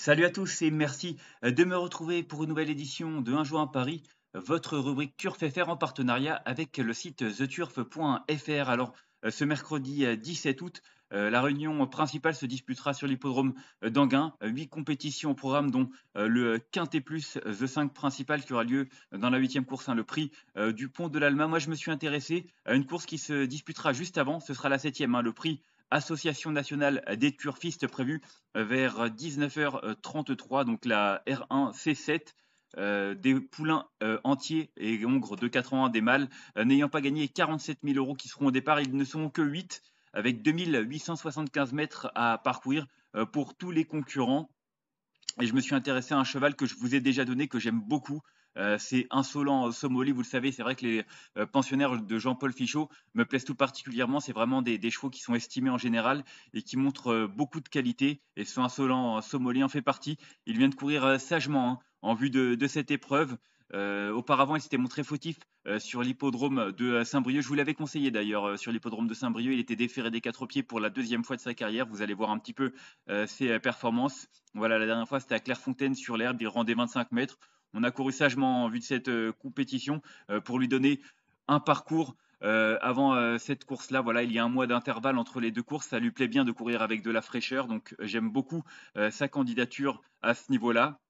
Salut à tous et merci euh, de me retrouver pour une nouvelle édition de Un jour à Paris, euh, votre rubrique Turf FR en partenariat avec le site theturf.fr. Alors, euh, ce mercredi 17 août, la réunion principale se disputera sur l'hippodrome d'Anguin. Huit compétitions au programme, dont le Quintet Plus, The 5 principal, qui aura lieu dans la huitième course, hein, le prix du Pont de l'Alma. Moi, je me suis intéressé à une course qui se disputera juste avant. Ce sera la septième, hein, le prix Association nationale des turfistes prévue euh, vers 19h33, donc la R1 C7. Euh, des poulains euh, entiers et hongres de 81 des mâles n'ayant pas gagné 47 000 euros qui seront au départ, ils ne seront que 8 avec 2875 mètres à parcourir pour tous les concurrents. Et je me suis intéressé à un cheval que je vous ai déjà donné, que j'aime beaucoup, euh, c'est insolent Somoli, vous le savez, c'est vrai que les euh, pensionnaires de Jean-Paul Fichot me plaisent tout particulièrement. C'est vraiment des, chevaux qui sont estimés en général et qui montrent euh, beaucoup de qualité. Et ce insolent Somoli en fait partie. Il vient de courir sagement hein, en vue de, cette épreuve. auparavant, il s'était montré fautif sur l'hippodrome de Saint-Brieuc. Je vous l'avais conseillé d'ailleurs sur l'hippodrome de Saint-Brieuc. Il était déféré des quatre pieds pour la deuxième fois de sa carrière. Vous allez voir un petit peu ses performances. Voilà, la dernière fois, c'était à Clairefontaine sur l'herbe. Il rendait 25 mètres. On a couru sagement en vue de cette euh, compétition euh, pour lui donner un parcours euh, avant cette course-là, voilà, il y a un mois d'intervalle entre les deux courses. Ça lui plaît bien de courir avec de la fraîcheur, donc j'aime beaucoup sa candidature à ce niveau-là.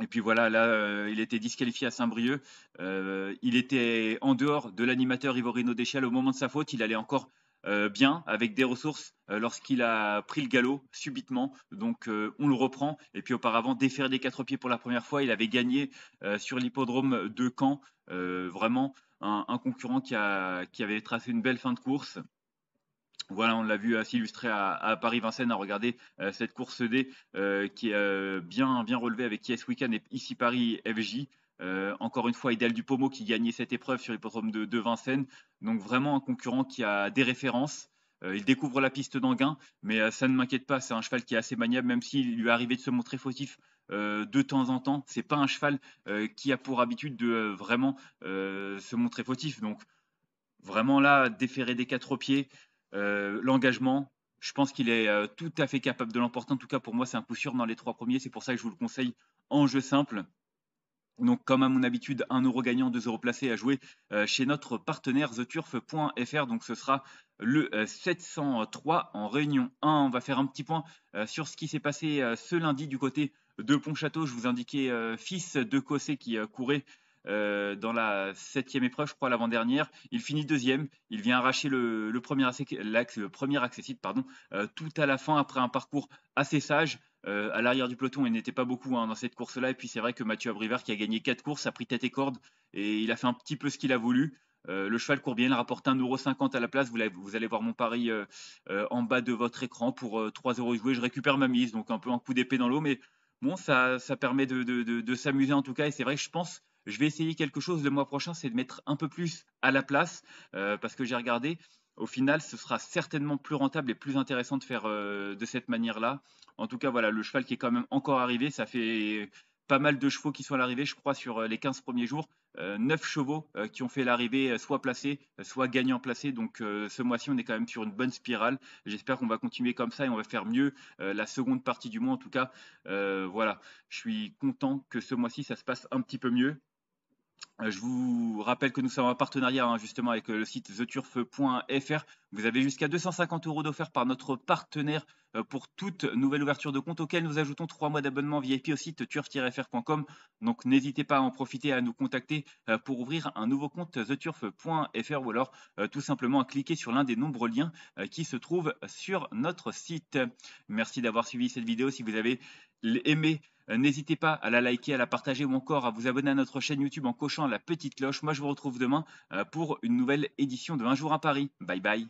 Et puis voilà, là, il était disqualifié à Saint-Brieuc. il était en dehors de l'animateur Ivorino Deschal au moment de sa faute. Il allait encore euh, bien, avec des ressources, euh, lorsqu'il a pris le galop subitement. Donc euh, on le reprend. Et puis auparavant, défaire des quatre pieds pour la première fois, il avait gagné sur l'hippodrome de Caen. vraiment un, concurrent qui, a, qui, avait tracé une belle fin de course. Voilà, on l'a vu s'illustrer à, à Paris-Vincennes, à regarder cette course D qui est bien, bien relevée avec Yes Weekend et ici Paris FJ. Euh, encore une fois, idel du Pomo qui gagnait cette épreuve sur l'hippodrome de, de, Vincennes. Donc vraiment un concurrent qui a des références. Euh, il découvre la piste d'Anguin, mais euh, ça ne m'inquiète pas. C'est un cheval qui est assez maniable, même s'il lui est arrivé de se montrer fautif de temps en temps. C'est pas un cheval qui a pour habitude de vraiment se montrer fautif. Donc vraiment là, déférer des quatre pieds, l'engagement, je pense qu'il est tout à fait capable de l'emporter. En tout cas, pour moi, c'est un coup sûr dans les trois premiers. C'est pour ça que je vous le conseille en jeu simple. Donc, comme à mon habitude, 1 euro gagnant, 2 euros placés à jouer euh, chez notre partenaire theturf.fr. Donc, ce sera le 703 euh, en réunion 1. On va faire un petit point euh, sur ce qui s'est passé ce lundi du côté de Pontchâteau. Je vous indiquais fils de Cossé qui courait dans la septième épreuve, je crois, l'avant-dernière. Il finit deuxième. Il vient arracher le, premier, accès, pardon, tout à la fin après un parcours assez sage. Euh, à l'arrière du peloton et n'était pas beaucoup hein, dans cette course-là. Et puis c'est vrai que Mathieu Abrivard, qui a gagné 4 courses, a pris tête et corde et il a fait un petit peu ce qu'il a voulu. Euh, le cheval court bien, il rapporte 1,50€ à la place. Vous, allez voir mon pari euh, en bas de votre écran pour 3€ joués. Je récupère ma mise, donc un peu un coup d'épée dans l'eau, mais bon, ça, permet de, s'amuser en tout cas. Et c'est vrai que je pense je vais essayer quelque chose le mois prochain, c'est de mettre un peu plus à la place, parce que j'ai regardé, au final, ce sera certainement plus rentable et plus intéressant de faire euh, de cette manière-là. En tout cas, voilà, le cheval qui est quand même encore arrivé, ça fait pas mal de chevaux qui sont à l'arrivée, je crois, sur euh, les 15 premiers jours. Euh, neuf 9 chevaux qui ont fait l'arrivée soit placés, soit gagnants placés. Donc ce mois-ci, on est quand même sur une bonne spirale. J'espère qu'on va continuer comme ça et on va faire mieux la seconde partie du mois. En tout cas, voilà, je suis content que ce mois-ci, ça se passe un petit peu mieux. Euh, je vous rappelle que nous sommes en partenariat hein, justement avec euh, le site theturf.fr. Vous avez jusqu'à 250 euros d'offert par notre partenaire euh, pour toute nouvelle ouverture de compte auquel nous ajoutons trois mois d'abonnement VIP au site turf-fr.com. Donc n'hésitez pas à en profiter, à nous contacter pour ouvrir un nouveau compte theturf.fr ou alors tout simplement à cliquer sur l'un des nombreux liens qui se trouvent sur notre site. Merci d'avoir suivi cette vidéo. Si vous avez aimé euh, n'hésitez pas à la liker, à la partager ou encore à vous abonner à notre chaîne YouTube en cochant la petite cloche. Moi, je vous retrouve demain euh, pour une nouvelle édition de Un jour à Paris. Bye bye.